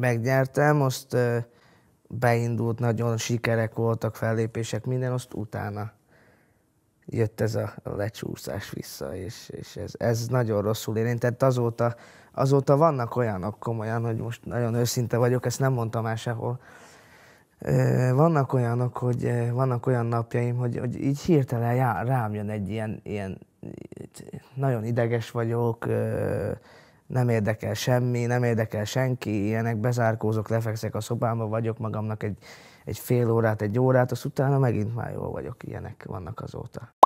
Megnyertem, most beindult, nagyon sikerek voltak, fellépések, minden, azt utána jött ez a lecsúszás vissza, és, és ez, ez nagyon rosszul érintett. Azóta, azóta vannak olyanok komolyan, hogy most nagyon őszinte vagyok, ezt nem mondtam már sehol, vannak olyanok, hogy vannak olyan napjaim, hogy, hogy így hirtelen rám jön egy ilyen, ilyen nagyon ideges vagyok, nem érdekel semmi, nem érdekel senki, ilyenek, bezárkózok, lefekszek a szobámba, vagyok magamnak egy, egy fél órát, egy órát, az utána megint már jól vagyok, ilyenek vannak azóta.